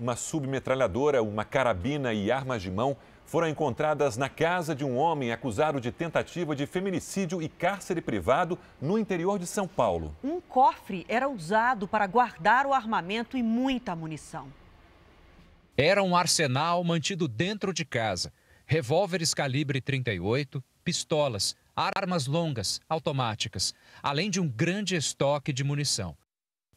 uma submetralhadora, uma carabina e armas de mão foram encontradas na casa de um homem acusado de tentativa de feminicídio e cárcere privado no interior de São Paulo. Um cofre era usado para guardar o armamento e muita munição. Era um arsenal mantido dentro de casa: revólveres calibre 38, pistolas, armas longas, automáticas, além de um grande estoque de munição.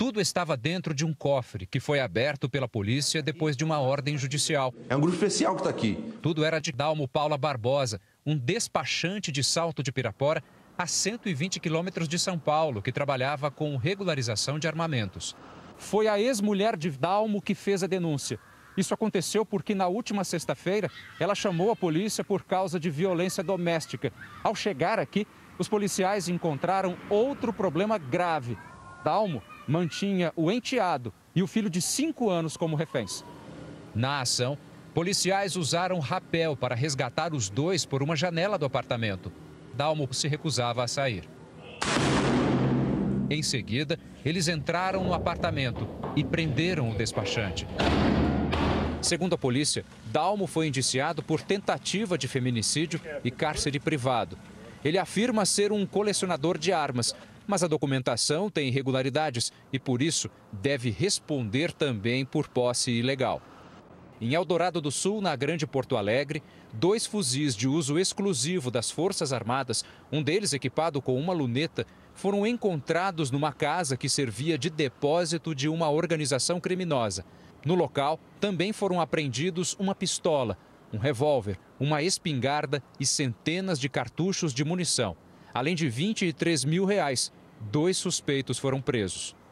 Tudo estava dentro de um cofre que foi aberto pela polícia depois de uma ordem judicial. É um grupo especial que está aqui. Tudo era de Dalmo Paula Barbosa, um despachante de salto de Pirapora a 120 quilômetros de São Paulo, que trabalhava com regularização de armamentos. Foi a ex-mulher de Dalmo que fez a denúncia. Isso aconteceu porque na última sexta-feira ela chamou a polícia por causa de violência doméstica. Ao chegar aqui, os policiais encontraram outro problema grave. Dalmo mantinha o enteado e o filho de cinco anos como reféns. Na ação, policiais usaram rapel para resgatar os dois por uma janela do apartamento. Dalmo se recusava a sair. Em seguida, eles entraram no apartamento e prenderam o despachante. Segundo a polícia, Dalmo foi indiciado por tentativa de feminicídio e cárcere privado ele afirma ser um colecionador de armas, mas a documentação tem irregularidades e, por isso, deve responder também por posse ilegal. Em Eldorado do Sul, na Grande Porto Alegre, dois fuzis de uso exclusivo das Forças Armadas, um deles equipado com uma luneta, foram encontrados numa casa que servia de depósito de uma organização criminosa. No local, também foram apreendidos uma pistola, um revólver, uma espingarda e centenas de cartuchos de munição, além de 23 mil reais. Dois suspeitos foram presos.